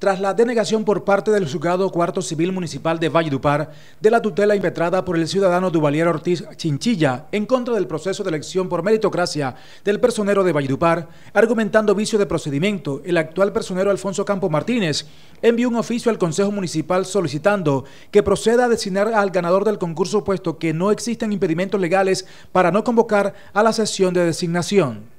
Tras la denegación por parte del juzgado cuarto civil municipal de Valledupar de la tutela impetrada por el ciudadano Duvalier Ortiz Chinchilla en contra del proceso de elección por meritocracia del personero de Valledupar, argumentando vicio de procedimiento, el actual personero Alfonso Campo Martínez envió un oficio al Consejo Municipal solicitando que proceda a designar al ganador del concurso puesto que no existen impedimentos legales para no convocar a la sesión de designación.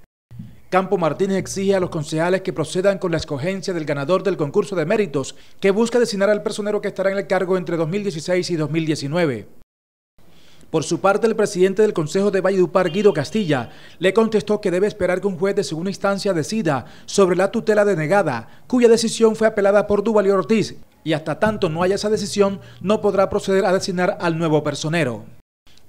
Campo Martínez exige a los concejales que procedan con la escogencia del ganador del concurso de méritos, que busca designar al personero que estará en el cargo entre 2016 y 2019. Por su parte, el presidente del Consejo de Valledupar, Guido Castilla, le contestó que debe esperar que un juez de segunda instancia decida sobre la tutela denegada, cuya decisión fue apelada por Duvalio Ortiz, y hasta tanto no haya esa decisión, no podrá proceder a designar al nuevo personero.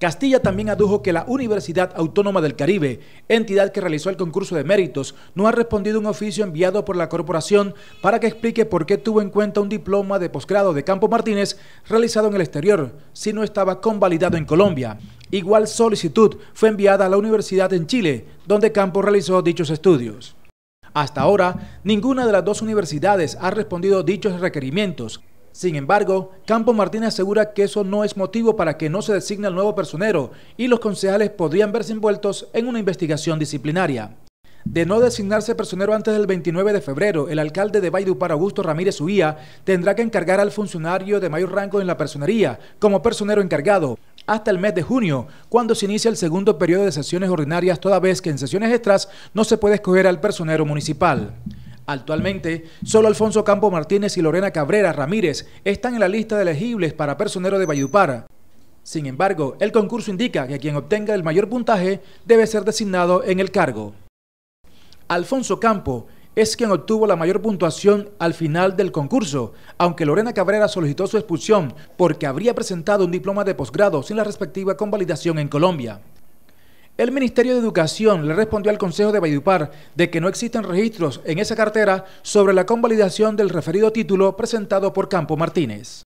Castilla también adujo que la Universidad Autónoma del Caribe, entidad que realizó el concurso de méritos, no ha respondido a un oficio enviado por la corporación para que explique por qué tuvo en cuenta un diploma de posgrado de Campo Martínez realizado en el exterior, si no estaba convalidado en Colombia. Igual solicitud fue enviada a la universidad en Chile, donde Campo realizó dichos estudios. Hasta ahora, ninguna de las dos universidades ha respondido dichos requerimientos, sin embargo, Campo Martínez asegura que eso no es motivo para que no se designe al nuevo personero y los concejales podrían verse envueltos en una investigación disciplinaria. De no designarse personero antes del 29 de febrero, el alcalde de para Augusto Ramírez Uía, tendrá que encargar al funcionario de mayor rango en la personería como personero encargado hasta el mes de junio, cuando se inicia el segundo periodo de sesiones ordinarias, toda vez que en sesiones extras no se puede escoger al personero municipal. Actualmente, solo Alfonso Campo Martínez y Lorena Cabrera Ramírez están en la lista de elegibles para personero de Valledupar. Sin embargo, el concurso indica que quien obtenga el mayor puntaje debe ser designado en el cargo. Alfonso Campo es quien obtuvo la mayor puntuación al final del concurso, aunque Lorena Cabrera solicitó su expulsión porque habría presentado un diploma de posgrado sin la respectiva convalidación en Colombia. El Ministerio de Educación le respondió al Consejo de Valledupar de que no existen registros en esa cartera sobre la convalidación del referido título presentado por Campo Martínez.